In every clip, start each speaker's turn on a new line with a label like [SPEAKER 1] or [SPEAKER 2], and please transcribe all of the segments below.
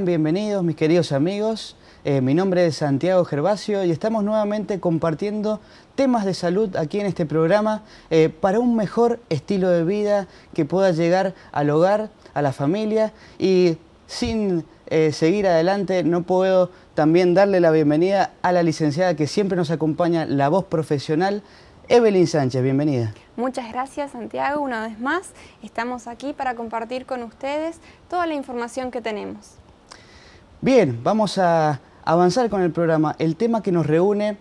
[SPEAKER 1] bienvenidos mis queridos amigos, eh, mi nombre es Santiago Gervasio y estamos nuevamente compartiendo temas de salud aquí en este programa eh, para un mejor estilo de vida que pueda llegar al hogar, a la familia y sin eh, seguir adelante no puedo también darle la bienvenida a la licenciada que siempre nos acompaña, la voz profesional, Evelyn Sánchez, bienvenida.
[SPEAKER 2] Muchas gracias Santiago, una vez más estamos aquí para compartir con ustedes toda la información que tenemos.
[SPEAKER 1] Bien, vamos a avanzar con el programa. El tema que nos reúne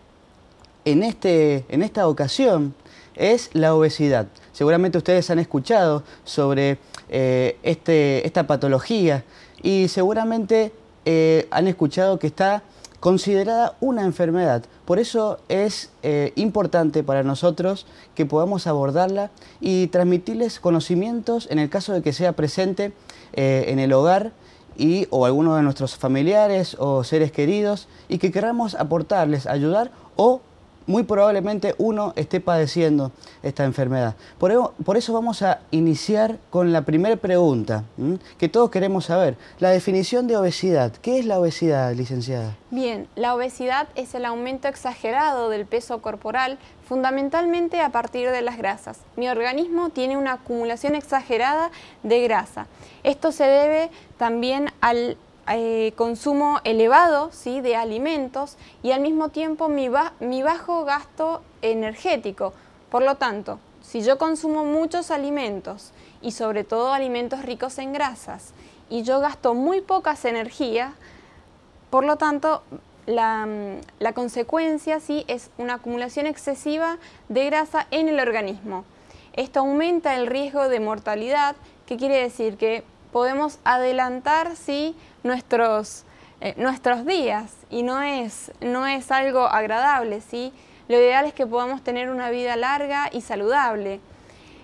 [SPEAKER 1] en, este, esta ocasión es la obesidad. Seguramente ustedes han escuchado sobre eh, este, esta patología y seguramente eh, han escuchado que está considerada una enfermedad. Por eso es eh, importante para nosotros que podamos abordarla y transmitirles conocimientos en el caso de que sea presente en el hogar y o alguno de nuestros familiares o seres queridos y que queramos aportarles, ayudar o muy probablemente uno esté padeciendo esta enfermedad. Por eso, vamos a iniciar con la primera pregunta que todos queremos saber, la definición de obesidad. ¿Qué es la obesidad, licenciada?
[SPEAKER 2] Bien, la obesidad es el aumento exagerado del peso corporal, fundamentalmente a partir de las grasas. Mi organismo tiene una acumulación exagerada de grasa. Esto se debe también al eh, consumo elevado ¿sí? de alimentos y al mismo tiempo mi, bajo gasto energético. Por lo tanto, si yo consumo muchos alimentos y sobre todo alimentos ricos en grasas y yo gasto muy pocas energías, por lo tanto, mm, la, consecuencia ¿sí? es una acumulación excesiva de grasa en el organismo. Esto aumenta el riesgo de mortalidad, que quiere decir que podemos adelantar nuestros, eh, nuestros días y no es, no es algo agradable. ¿sí? Lo ideal es que podamos tener una vida larga y saludable.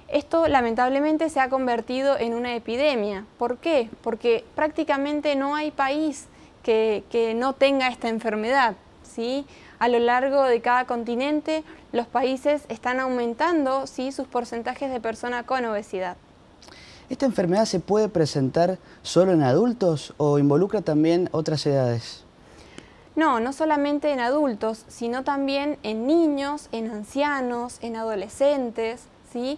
[SPEAKER 2] Esto lamentablemente se ha convertido en una epidemia. ¿Por qué? Porque prácticamente no hay país que, no tenga esta enfermedad. ¿sí? A lo largo de cada continente los países están aumentando ¿sí? sus porcentajes de personas con obesidad.
[SPEAKER 1] ¿Esta enfermedad se puede presentar solo en adultos o involucra también otras edades?
[SPEAKER 2] No, no solamente en adultos, sino también en niños, en ancianos, en adolescentes. ¿sí?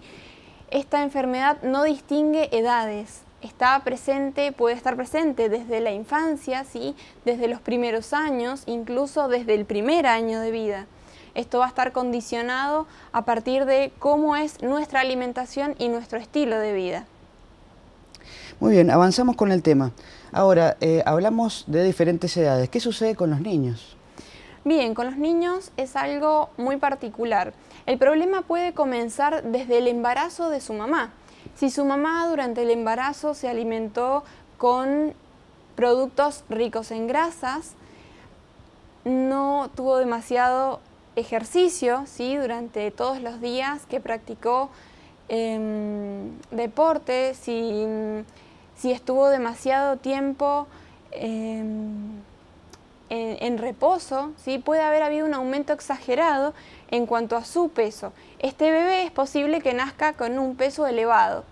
[SPEAKER 2] Esta enfermedad no distingue edades. Está presente, puede estar presente desde la infancia, ¿sí? desde los primeros años, incluso desde el primer año de vida. Esto va a estar condicionado a partir de cómo es nuestra alimentación y nuestro estilo de vida.
[SPEAKER 1] Muy bien, avanzamos con el tema. Ahora, eh, hablamos de diferentes edades. ¿Qué sucede con los niños?
[SPEAKER 2] Bien, con los niños es algo muy particular. El problema puede comenzar desde el embarazo de su mamá. Si su mamá durante el embarazo se alimentó con productos ricos en grasas, no tuvo demasiado ejercicio ¿sí? durante todos los días que practicó em, deporte, si si estuvo demasiado tiempo em, en, reposo, puede haber habido un aumento exagerado en cuanto a su peso. Este bebé es posible que nazca con un peso elevado.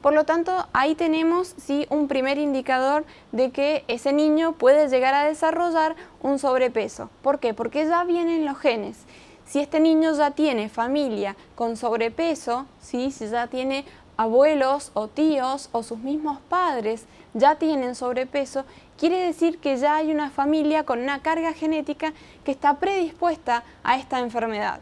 [SPEAKER 2] Por lo tanto, ahí tenemos ¿sí? un primer indicador de que ese niño puede llegar a desarrollar un sobrepeso. ¿Por qué? Porque ya vienen los genes. Si este niño ya tiene familia con sobrepeso, ¿sí? si ya tiene abuelos o tíos o sus mismos padres ya tienen sobrepeso, quiere decir que ya hay una familia con una carga genética que está predispuesta a esta enfermedad.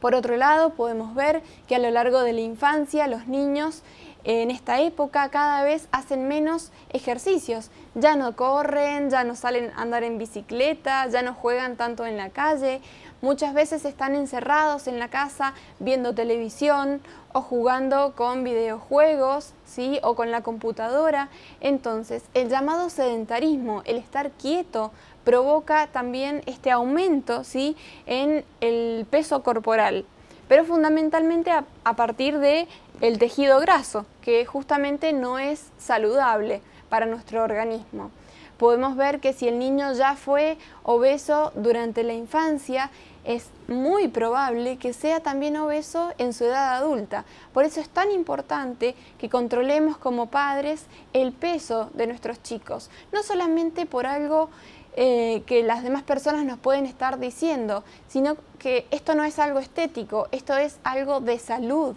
[SPEAKER 2] Por otro lado, podemos ver que a lo largo de la infancia los niños en esta época cada vez hacen menos ejercicios. Ya no corren, ya no salen a andar en bicicleta, ya no juegan tanto en la calle. Muchas veces están encerrados en la casa viendo televisión o jugando con videojuegos, ¿sí? O con la computadora. Entonces, el llamado sedentarismo, el estar quieto, provoca también este aumento, ¿sí? En el peso corporal pero fundamentalmente a, partir de el tejido graso, que justamente no es saludable para nuestro organismo. Podemos ver que si el niño ya fue obeso durante la infancia, es muy probable que sea también obeso en su edad adulta. Por eso es tan importante que controlemos como padres el peso de nuestros chicos, no solamente por algo eh, que las demás personas nos pueden estar diciendo, sino que esto no es algo estético, esto es algo de salud.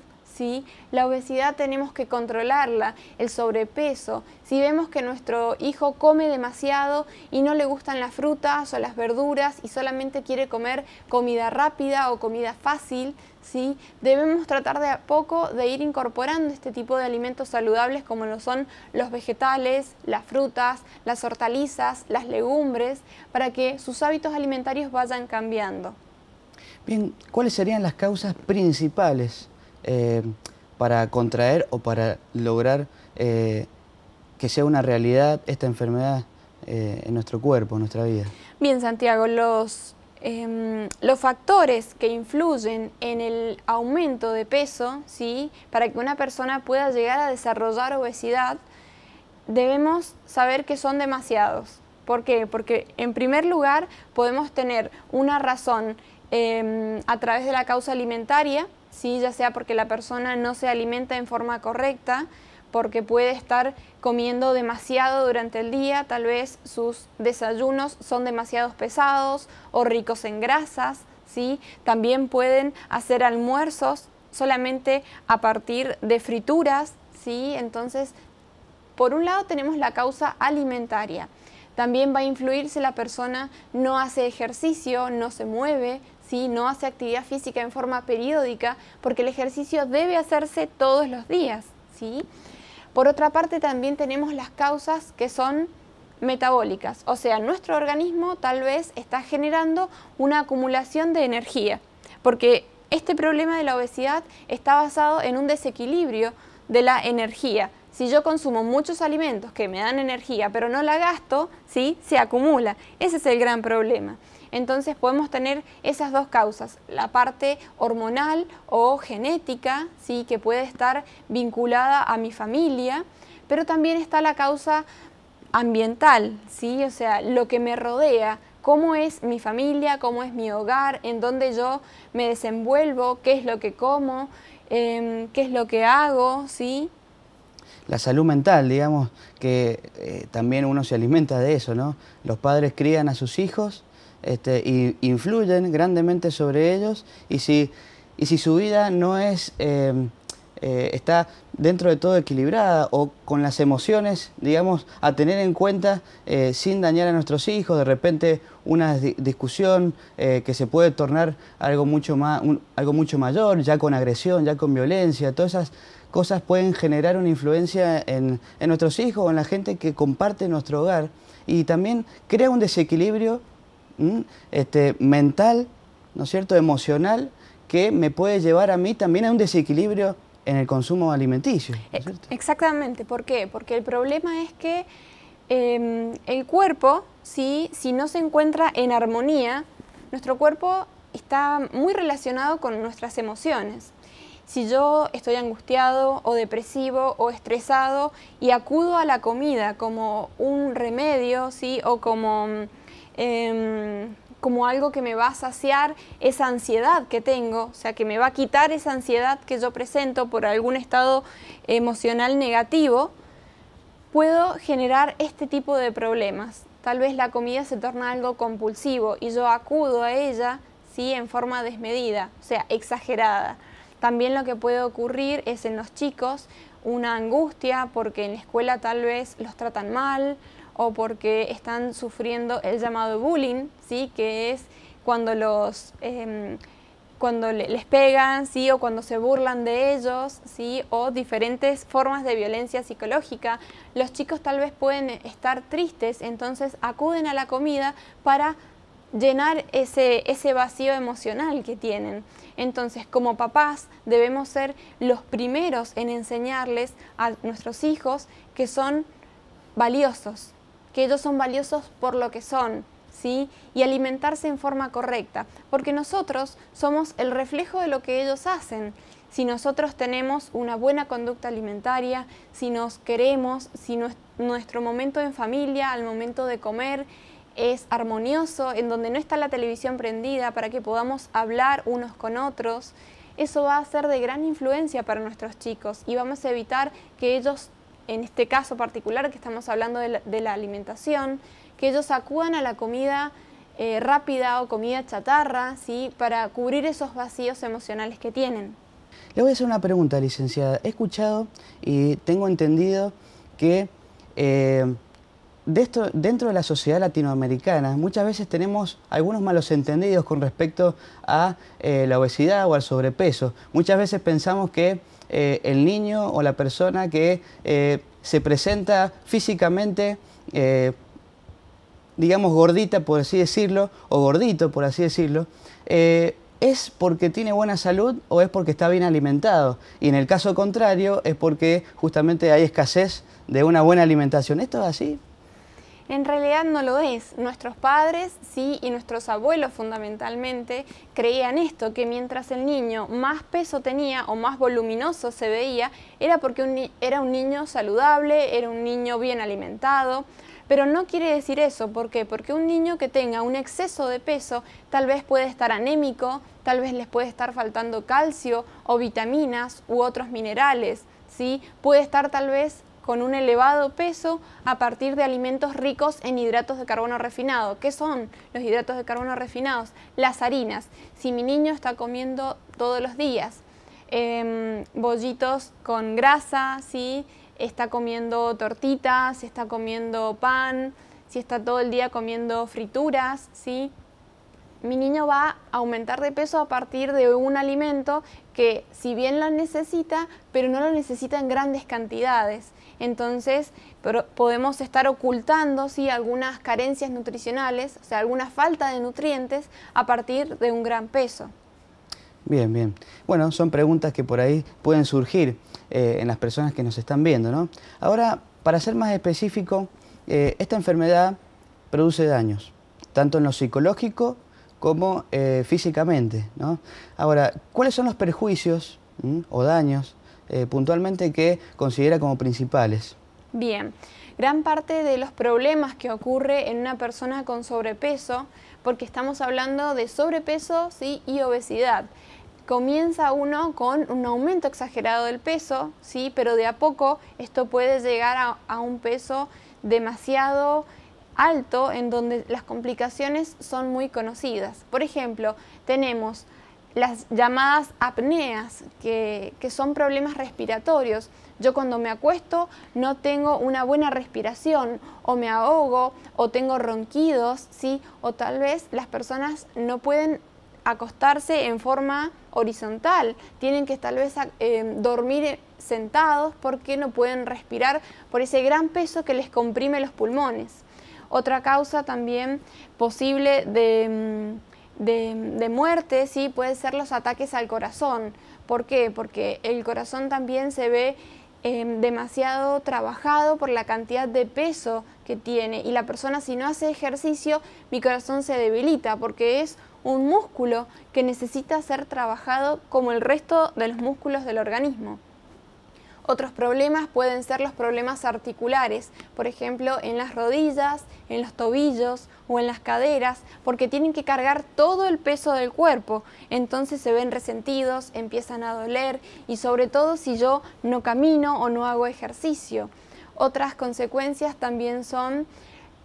[SPEAKER 2] La obesidad tenemos que controlarla, el sobrepeso. Si vemos que nuestro hijo come demasiado y no le gustan las frutas o las verduras y solamente quiere comer comida rápida o comida fácil, ¿sí? Debemos tratar de a poco de ir incorporando este tipo de alimentos saludables como lo son los vegetales, las frutas, las hortalizas, las legumbres, para que sus hábitos alimentarios vayan cambiando.
[SPEAKER 1] ¿cuáles serían las causas principales eh, para contraer o para lograr eh, que sea una realidad esta enfermedad eh, en nuestro cuerpo, en nuestra vida.
[SPEAKER 2] Bien, Santiago, em, los, factores que influyen en el aumento de peso, ¿sí? para que una persona pueda llegar a desarrollar obesidad, debemos saber que son demasiados. ¿Por qué? Porque en primer lugar podemos tener una razón em, a través de la causa alimentaria, ya sea porque la persona no se alimenta en forma correcta, porque puede estar comiendo demasiado durante el día, tal vez sus desayunos son demasiado pesados o ricos en grasas, También pueden hacer almuerzos solamente a partir de frituras, Entonces, por un lado tenemos la causa alimentaria. También va a influir si la persona no hace ejercicio, no se mueve, no hace actividad física en forma periódica, porque el ejercicio debe hacerse todos los días. ¿sí? Por otra parte, también tenemos las causas que son metabólicas, o sea, nuestro organismo tal vez está generando una acumulación de energía, porque este problema de la obesidad está basado en un desequilibrio de la energía. Si yo consumo muchos alimentos que me dan energía, pero no la gasto, ¿sí? se acumula. Ese es el gran problema. Entonces podemos tener esas dos causas, la parte hormonal o genética, ¿sí? que puede estar vinculada a mi familia, pero también está la causa ambiental, ¿sí? o sea, lo que me rodea, cómo es mi familia, cómo es mi hogar, en dónde yo me desenvuelvo, qué es lo que como, em, qué es lo que hago, ¿sí?
[SPEAKER 1] La salud mental, digamos, que eh, también uno se alimenta de eso, ¿no? Los padres crían a sus hijos este, y influyen grandemente sobre ellos y si, su vida no es, em, eh, está dentro de todo equilibrada o con las emociones, digamos, a tener en cuenta eh, sin dañar a nuestros hijos, de repente una discusión eh, que se puede tornar algo mucho, más, algo mucho mayor, ya con agresión, ya con violencia, todas esas cosas pueden generar una influencia en, en nuestros hijos o en la gente que comparte nuestro hogar y también crea un desequilibrio este, mental, ¿no es cierto?, emocional, que me puede llevar a mí también a un desequilibrio en el consumo alimenticio.
[SPEAKER 2] Eh, exactamente, ¿por qué? Porque el problema es que em, el cuerpo, si, si no se encuentra en armonía, nuestro cuerpo está muy relacionado con nuestras emociones. Si yo estoy angustiado o depresivo o estresado y acudo a la comida como un remedio, ¿sí? o como Em, como algo que me va a saciar esa ansiedad que tengo, o sea, que me va a quitar esa ansiedad que yo presento por algún estado emocional negativo, puedo generar este tipo de problemas. Tal vez la comida se torna algo compulsivo y yo acudo a ella ¿sí? en forma desmedida, o sea, exagerada. También lo que puede ocurrir es en los chicos una angustia porque en la escuela tal vez los tratan mal o porque están sufriendo el llamado bullying, ¿sí? que es cuando los... Em, cuando les pegan, ¿sí? o cuando se burlan de ellos, ¿sí? o diferentes formas de violencia psicológica. Los chicos tal vez pueden estar tristes, entonces acuden a la comida para llenar ese vacío emocional que tienen. Entonces, como papás, debemos ser los primeros en enseñarles a nuestros hijos que son valiosos, que ellos son valiosos por lo que son, ¿sí? Y alimentarse en forma correcta, porque nosotros somos el reflejo de lo que ellos hacen. Si nosotros tenemos una buena conducta alimentaria, si nos queremos, si nuestro momento en familia, al momento de comer, es armonioso, en donde no está la televisión prendida para que podamos hablar unos con otros, eso va a ser de gran influencia para nuestros chicos y vamos a evitar que ellos en este caso particular que estamos hablando de la, alimentación, que ellos acudan a la comida eh, rápida o comida chatarra, ¿sí? Para cubrir esos vacíos emocionales que tienen.
[SPEAKER 1] Le voy a hacer una pregunta, licenciada. He escuchado y tengo entendido que eh, de dentro de la sociedad latinoamericana muchas veces tenemos algunos malos entendidos con respecto a eh, la obesidad o al sobrepeso. Muchas veces pensamos que eh, el niño o la persona que eh, se presenta físicamente, eh, digamos, gordita, por así decirlo, o gordito, por así decirlo, ¿es porque tiene buena salud o es porque está bien alimentado? Y en el caso contrario, es porque justamente hay escasez de una buena alimentación. ¿Esto es así?
[SPEAKER 2] En realidad no lo es. Nuestros padres, sí, y nuestros abuelos fundamentalmente creían esto, que mientras el niño más peso tenía o más voluminoso se veía, era porque era un niño saludable, era un niño bien alimentado. Pero no quiere decir eso, ¿por qué? Porque un niño que tenga un exceso de peso tal vez puede estar anémico, tal vez les puede estar faltando calcio o vitaminas u otros minerales, ¿sí? Puede estar tal vez con un elevado peso a partir de alimentos ricos en hidratos de carbono refinado. ¿Qué son los hidratos de carbono refinados? Las harinas. Si mi niño está comiendo todos los días em, bollitos con grasa, si está comiendo tortitas, está comiendo pan, si está todo el día comiendo frituras, ¿sí? mi niño va a aumentar de peso a partir de un alimento que si bien lo necesita, pero no lo necesita en grandes cantidades. Entonces podemos estar ocultando algunas carencias nutricionales, o sea, alguna falta de nutrientes a partir de un gran peso.
[SPEAKER 1] Bien, bien. Bueno, son preguntas que por ahí pueden surgir eh, en las personas que nos están viendo, ¿no? Ahora, para ser más específico, eh, esta enfermedad produce daños, tanto en lo psicológico como eh, físicamente, Ahora, ¿cuáles son los perjuicios o daños eh, puntualmente que considera como principales.
[SPEAKER 2] Bien, gran parte de los problemas que ocurre en una persona con sobrepeso, porque estamos hablando de sobrepeso ¿sí? y obesidad. Comienza uno con un aumento exagerado del peso, ¿sí? pero de a poco esto puede llegar a un peso demasiado alto en donde las complicaciones son muy conocidas. Por ejemplo, tenemos las llamadas apneas, que, son problemas respiratorios. Yo cuando me acuesto no tengo una buena respiración, o me ahogo, o tengo ronquidos, ¿sí? o tal vez las personas no pueden acostarse en forma horizontal, tienen que tal vez eh, dormir sentados porque no pueden respirar por ese gran peso que les comprime los pulmones. Otra causa también posible de... Mm, de, muerte, sí, pueden ser los ataques al corazón. ¿Por qué? Porque el corazón también se ve em, demasiado trabajado por la cantidad de peso que tiene y la persona si no hace ejercicio, mi corazón se debilita porque es un músculo que necesita ser trabajado como el resto de los músculos del organismo. Otros problemas pueden ser los problemas articulares, por ejemplo, en las rodillas, en los tobillos o en las caderas, porque tienen que cargar todo el peso del cuerpo. Entonces se ven resentidos, empiezan a doler y sobre todo si yo no camino o no hago ejercicio. Otras consecuencias también son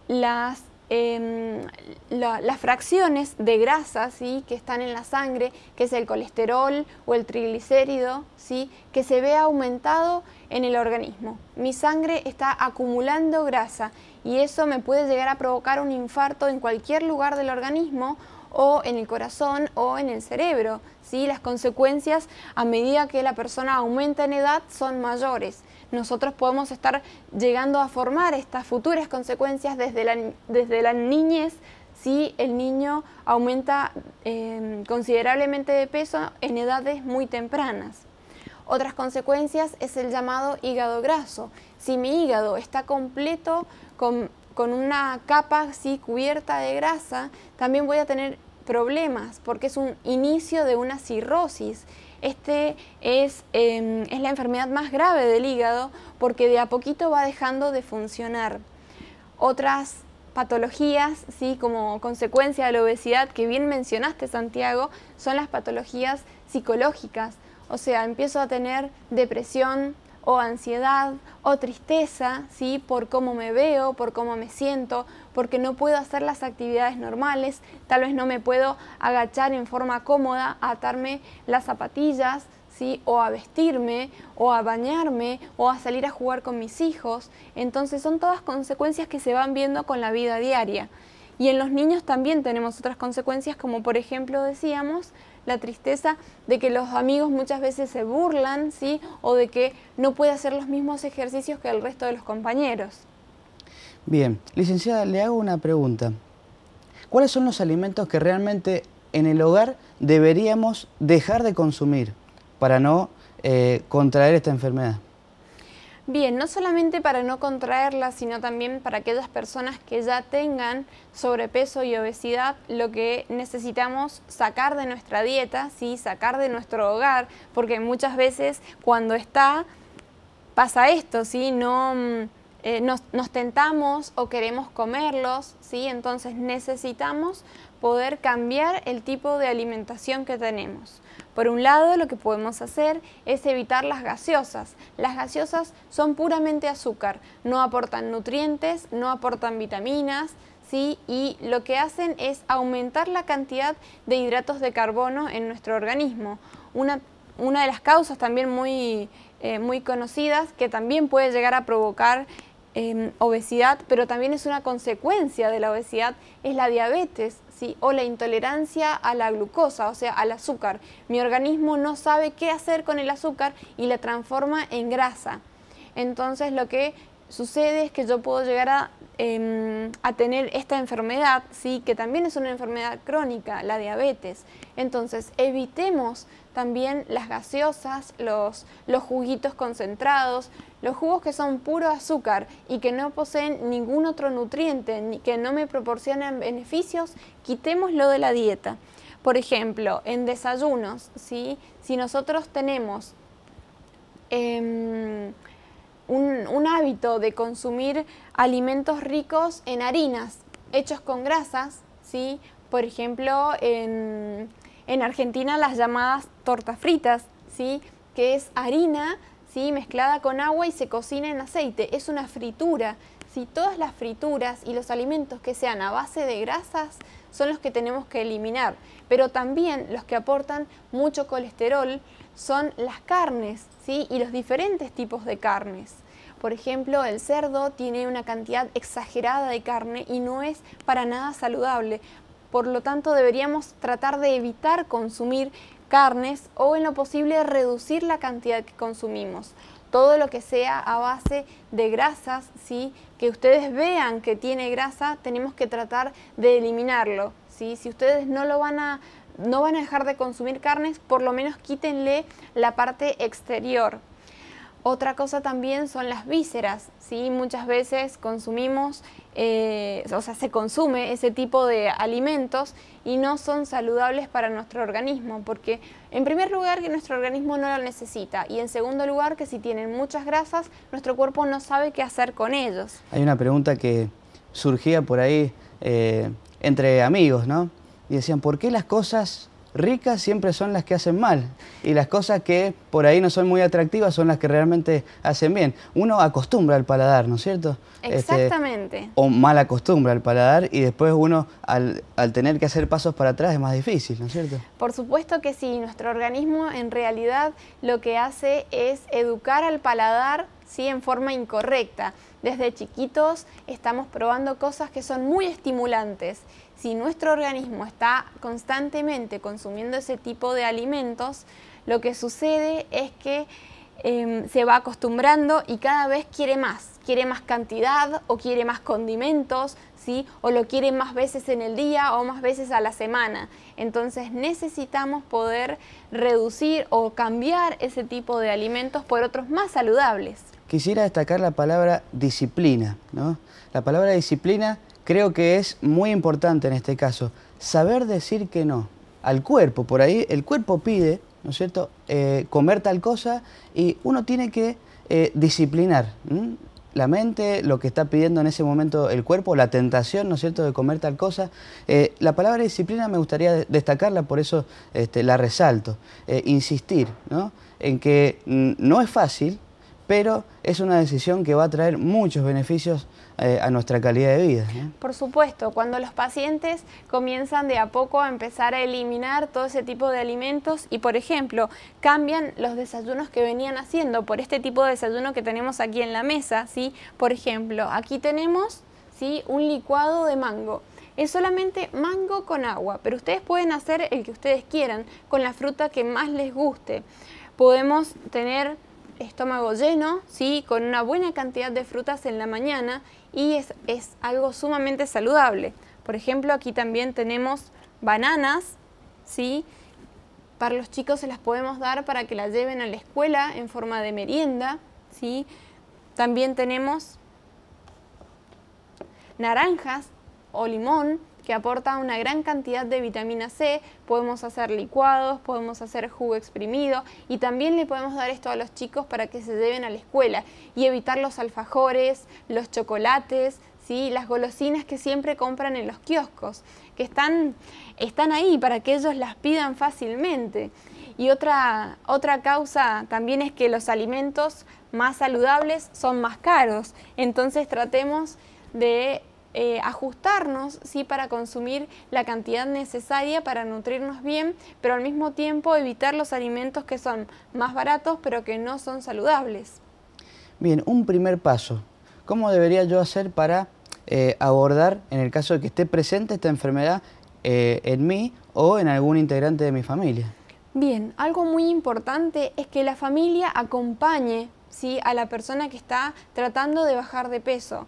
[SPEAKER 2] las Em, las fracciones de grasa ¿sí? que están en la sangre, que es el colesterol o el triglicérido, ¿sí? que se ve aumentado en el organismo. Mi sangre está acumulando grasa y eso me puede llegar a provocar un infarto en cualquier lugar del organismo o en el corazón o en el cerebro. ¿sí? Las consecuencias a medida que la persona aumenta en edad son mayores nosotros podemos estar llegando a formar estas futuras consecuencias desde la, niñez si el niño aumenta eh, considerablemente de peso en edades muy tempranas. Otras consecuencias es el llamado hígado graso. Si mi hígado está completo con, con una capa así cubierta de grasa, también voy a tener problemas porque es un inicio de una cirrosis. Este em, es, la enfermedad más grave del hígado porque de a poquito va dejando de funcionar. Otras patologías, ¿sí? como consecuencia de la obesidad que bien mencionaste Santiago, son las patologías psicológicas. O sea, empiezo a tener depresión, o ansiedad o tristeza, ¿sí? Por cómo me veo, por cómo me siento, porque no puedo hacer las actividades normales, tal vez no me puedo agachar en forma cómoda, a atarme las zapatillas, ¿sí? O a vestirme, o a bañarme, o a salir a jugar con mis hijos. Entonces son todas consecuencias que se van viendo con la vida diaria. Y en los niños también tenemos otras consecuencias, como por ejemplo decíamos, la tristeza de que los amigos muchas veces se burlan, ¿sí? O de que no puede hacer los mismos ejercicios que el resto de los compañeros.
[SPEAKER 1] Bien, licenciada, le hago una pregunta. ¿Cuáles son los alimentos que realmente en el hogar deberíamos dejar de consumir para no eh, contraer esta enfermedad?
[SPEAKER 2] Bien, no solamente para no contraerla, sino también para aquellas personas que ya tengan sobrepeso y obesidad, lo que necesitamos sacar de nuestra dieta, ¿sí? sacar de nuestro hogar, porque muchas veces cuando está pasa esto, ¿sí? no, mm, eh, nos, tentamos o queremos comerlos, entonces necesitamos poder cambiar el tipo de alimentación que tenemos. Por un lado, lo que podemos hacer es evitar las gaseosas. Las gaseosas son puramente azúcar, no aportan nutrientes, no aportan vitaminas, ¿sí? y lo que hacen es aumentar la cantidad de hidratos de carbono en nuestro organismo. Una, una de las causas también muy, eh, muy conocidas que también puede llegar a provocar Em, obesidad, pero también es una consecuencia de la obesidad, es la diabetes ¿sí? o la intolerancia a la glucosa, o sea, al azúcar. Mi organismo no sabe qué hacer con el azúcar y la transforma en grasa. Entonces lo que sucede es que yo puedo llegar em, a, tener esta enfermedad, ¿sí? que también es una enfermedad crónica, la diabetes. Entonces, evitemos también las gaseosas, los, juguitos concentrados, los jugos que son puro azúcar y que no poseen ningún otro nutriente, que no me proporcionan beneficios, quitémoslo de la dieta. Por ejemplo, en desayunos, ¿sí? si nosotros tenemos... Em, un, hábito de consumir alimentos ricos en harinas, hechos con grasas, ¿sí? Por ejemplo, en, Argentina las llamadas tortas fritas, ¿sí? Que es harina, ¿sí? Mezclada con agua y se cocina en aceite. Es una fritura, si todas las frituras y los alimentos que sean a base de grasas son los que tenemos que eliminar, pero también los que aportan mucho colesterol son las carnes, y los diferentes tipos de carnes. Por ejemplo, el cerdo tiene una cantidad exagerada de carne y no es para nada saludable. Por lo tanto, deberíamos tratar de evitar consumir carnes o en lo posible reducir la cantidad que consumimos. Todo lo que sea a base de grasas, ¿sí? que ustedes vean que tiene grasa, tenemos que tratar de eliminarlo. Si ustedes no lo van a no van a dejar de consumir carnes, por lo menos quítenle la parte exterior. Otra cosa también son las vísceras, ¿sí? Muchas veces consumimos, eh, o sea, se consume ese tipo de alimentos y no son saludables para nuestro organismo, porque en primer lugar que nuestro organismo no lo necesita y en segundo lugar que si tienen muchas grasas, nuestro cuerpo no sabe qué hacer con ellos.
[SPEAKER 1] Hay una pregunta que surgía por ahí eh, entre amigos, ¿no? y decían, ¿por qué las cosas ricas siempre son las que hacen mal? Y las cosas que por ahí no son muy atractivas son las que realmente hacen bien. Uno acostumbra al paladar, ¿no es cierto? Este, Exactamente. o mal acostumbra al paladar y después uno al, al tener que hacer pasos para atrás es más difícil, ¿no es cierto?
[SPEAKER 2] Por supuesto que sí, nuestro organismo en realidad lo que hace es educar al paladar ¿sí? en forma incorrecta. Desde chiquitos estamos probando cosas que son muy estimulantes si nuestro organismo está constantemente consumiendo ese tipo de alimentos, lo que sucede es que em, se va acostumbrando y cada vez quiere más, quiere más cantidad o quiere más condimentos, ¿sí? o lo quiere más veces en el día o más veces a la semana. Entonces necesitamos poder reducir o cambiar ese tipo de alimentos por otros más saludables.
[SPEAKER 1] Quisiera destacar la palabra disciplina. ¿no? La palabra disciplina creo que es muy importante en este caso saber decir que no al cuerpo. Por ahí el cuerpo pide, ¿no es cierto?, eh, comer tal cosa y uno tiene que eh, disciplinar. La mente, lo que está pidiendo en ese momento el cuerpo, la tentación, ¿no es cierto?, de comer tal cosa. Eh, la palabra disciplina me gustaría destacarla, por eso este, la resalto. insistir, ¿no? En que mm, no es fácil, pero es una decisión que va a traer muchos beneficios eh, a nuestra calidad de vida.
[SPEAKER 2] Por supuesto, cuando los pacientes comienzan de a poco a empezar a eliminar todo ese tipo de alimentos y, por ejemplo, cambian los desayunos que venían haciendo por este tipo de desayuno que tenemos aquí en la mesa, ¿sí? Por ejemplo, aquí tenemos un licuado de mango es solamente mango con agua, pero ustedes pueden hacer el que ustedes quieran con la fruta que más les guste. Podemos tener estómago lleno, ¿sí? con una buena cantidad de frutas en la mañana y es, algo sumamente saludable. Por ejemplo, aquí también tenemos bananas, ¿sí? para los chicos se las podemos dar para que las lleven a la escuela en forma de merienda. ¿sí? También tenemos naranjas o limón, que aporta una gran cantidad de vitamina C, podemos hacer licuados, podemos hacer jugo exprimido y también le podemos dar esto a los chicos para que se lleven a la escuela y evitar los alfajores, los chocolates, ¿sí? las golosinas que siempre compran en los kioscos, que están, están ahí para que ellos las pidan fácilmente. Y otra, otra causa también es que los alimentos más saludables son más caros, entonces tratemos de eh, ajustarnos ¿sí? para consumir la cantidad necesaria para nutrirnos bien, pero al mismo tiempo evitar los alimentos que son más baratos pero que no son saludables.
[SPEAKER 1] Bien, un primer paso. ¿Cómo debería yo hacer para eh, abordar, en el caso de que esté presente esta enfermedad eh, en mí o en algún integrante de mi familia?
[SPEAKER 2] Bien, algo muy importante es que la familia acompañe ¿sí? a la persona que está tratando de bajar de peso,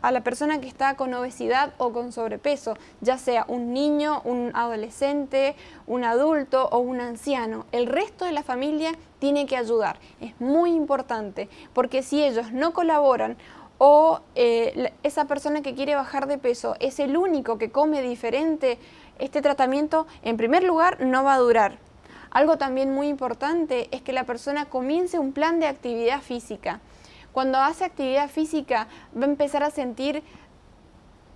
[SPEAKER 2] a, la persona que está con obesidad o con sobrepeso, ya sea un niño, un adolescente, un adulto o un anciano. El resto de la familia tiene que ayudar. Es muy importante porque si ellos no colaboran o eh, esa persona que quiere bajar de peso es el único que come diferente, este tratamiento en primer lugar no va a durar. Algo también muy importante es que la persona comience un plan de actividad física. Cuando hace actividad física va a empezar a sentir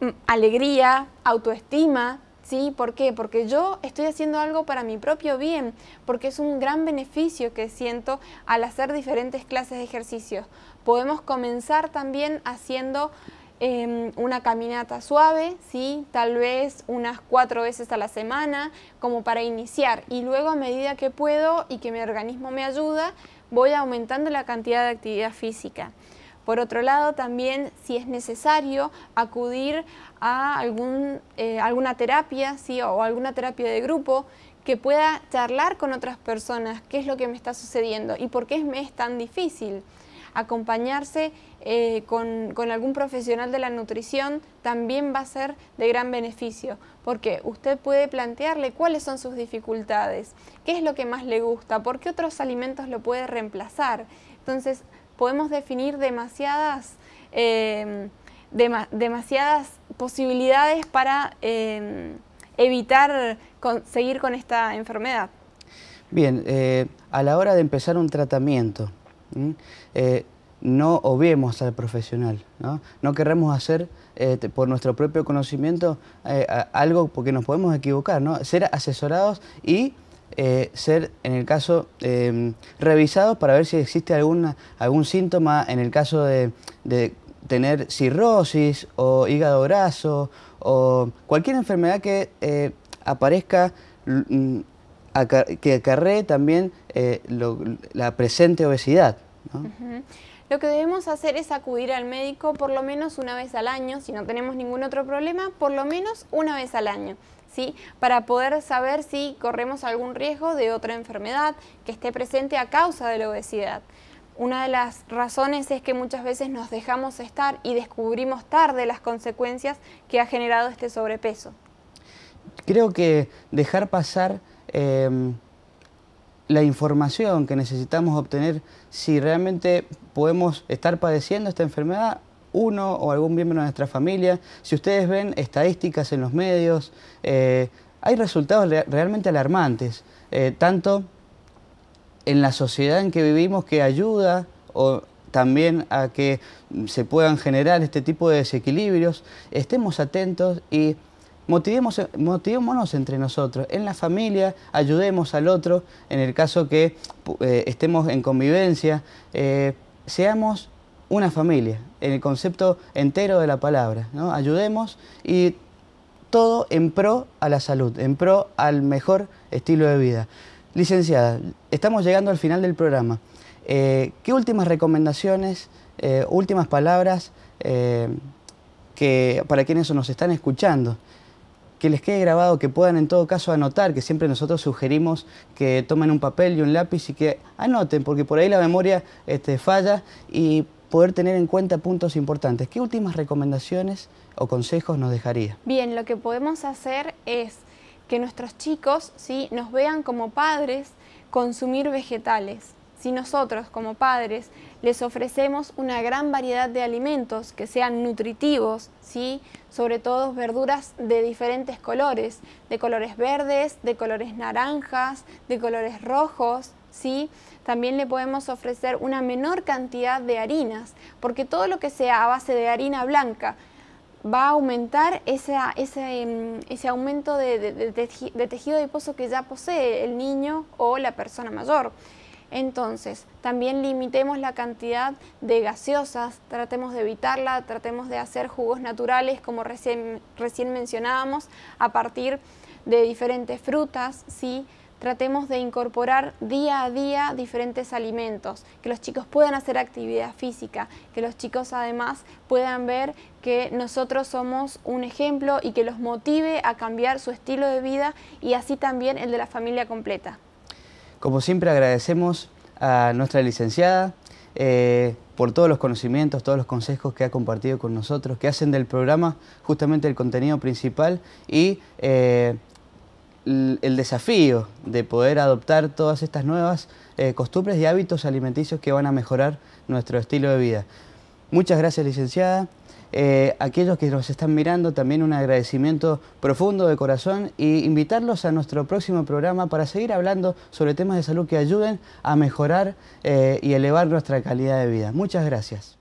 [SPEAKER 2] mm, alegría, autoestima, ¿sí? ¿Por qué? Porque yo estoy haciendo algo para mi propio bien, porque es un gran beneficio que siento al hacer diferentes clases de ejercicios. Podemos comenzar también haciendo Em, una caminata suave, ¿sí? tal vez unas cuatro veces a la semana, como para iniciar. Y luego a medida que puedo y que mi organismo me ayuda, voy aumentando la cantidad de actividad física. Por otro lado, también si es necesario acudir a eh, alguna terapia ¿sí? o alguna terapia de grupo que pueda charlar con otras personas qué es lo que me está sucediendo y por qué me es tan difícil acompañarse eh, con, algún profesional de la nutrición también va a ser de gran beneficio, porque usted puede plantearle cuáles son sus dificultades, qué es lo que más le gusta, por qué otros alimentos lo puede reemplazar. Entonces, podemos definir demasiadas... Em, demasiadas posibilidades para em, evitar seguir con esta enfermedad.
[SPEAKER 1] Bien, eh, a la hora de empezar un tratamiento, ¿Mm? Eh, no obviemos al profesional, no, no querremos hacer eh, por nuestro propio conocimiento eh, algo porque nos podemos equivocar, ser asesorados y ser, en el caso, revisados para ver si existe algún síntoma en el caso de, de tener cirrosis o hígado graso o cualquier enfermedad que aparezca, mm, que acarree también eh, la presente obesidad.
[SPEAKER 2] Lo que debemos hacer es acudir al médico por lo menos una vez al año, si no tenemos ningún otro problema, por lo menos una vez al año. ¿Sí? para poder saber si corremos algún riesgo de otra enfermedad que esté presente a causa de la obesidad. Una de las razones es que muchas veces nos dejamos estar y descubrimos tarde las consecuencias que ha generado este sobrepeso.
[SPEAKER 1] Creo que dejar pasar em, la información que necesitamos obtener si realmente podemos estar padeciendo esta enfermedad uno o algún miembro de nuestra familia. Si ustedes ven estadísticas en los medios, eh, hay resultados realmente alarmantes, eh, tanto en la sociedad en que vivimos que ayuda o también a que se puedan generar este tipo de desequilibrios. Estemos atentos y Motivemos, motivémonos entre nosotros, en la familia, ayudemos al otro, en el caso que eh, estemos en convivencia, eh, seamos una familia, en el concepto entero de la palabra, ayudemos y todo en pro a la salud, en pro al mejor estilo de vida. Licenciada, estamos llegando al final del programa. Eh, ¿Qué últimas recomendaciones, últimas palabras que, para quienes nos están escuchando? que les quede grabado, que puedan en todo caso anotar, que siempre nosotros sugerimos que tomen un papel y un lápiz y que anoten, porque por ahí la memoria este, falla y poder tener en cuenta puntos importantes. ¿Qué últimas recomendaciones o consejos nos dejaría?
[SPEAKER 2] Bien, lo que podemos hacer es que nuestros chicos nos vean como padres consumir vegetales si nosotros como padres les ofrecemos una gran variedad de alimentos que sean nutritivos, sobre todo verduras de diferentes colores, de colores verdes, de colores naranjas, de colores rojos, también le podemos ofrecer una menor cantidad de harinas, porque todo lo que sea a base de harina blanca, va a aumentar ese, mm, aumento de, tejido de tejido adiposo que ya posee el niño o la persona mayor. Entonces, también limitemos la cantidad de gaseosas, tratemos de evitarla, tratemos de hacer jugos naturales, como recién, mencionábamos, a partir de diferentes frutas, ¿sí? tratemos de incorporar día a día diferentes alimentos, que los chicos puedan hacer actividad física, que los chicos además puedan ver que nosotros somos un ejemplo y que los motive a cambiar su estilo de vida y así también el de la familia completa.
[SPEAKER 1] Como siempre agradecemos a nuestra licenciada eh, por todos los conocimientos, todos los consejos que ha compartido con nosotros, que hacen del programa justamente el contenido principal y eh, el desafío de poder adoptar todas estas nuevas eh, costumbres y hábitos alimenticios que van a mejorar nuestro estilo de vida. Muchas gracias, licenciada. Eh, aquellos que nos están mirando, también un agradecimiento profundo de corazón y invitarlos a nuestro próximo programa para seguir hablando sobre temas de salud que ayuden a mejorar eh, y elevar nuestra calidad de vida. Muchas gracias.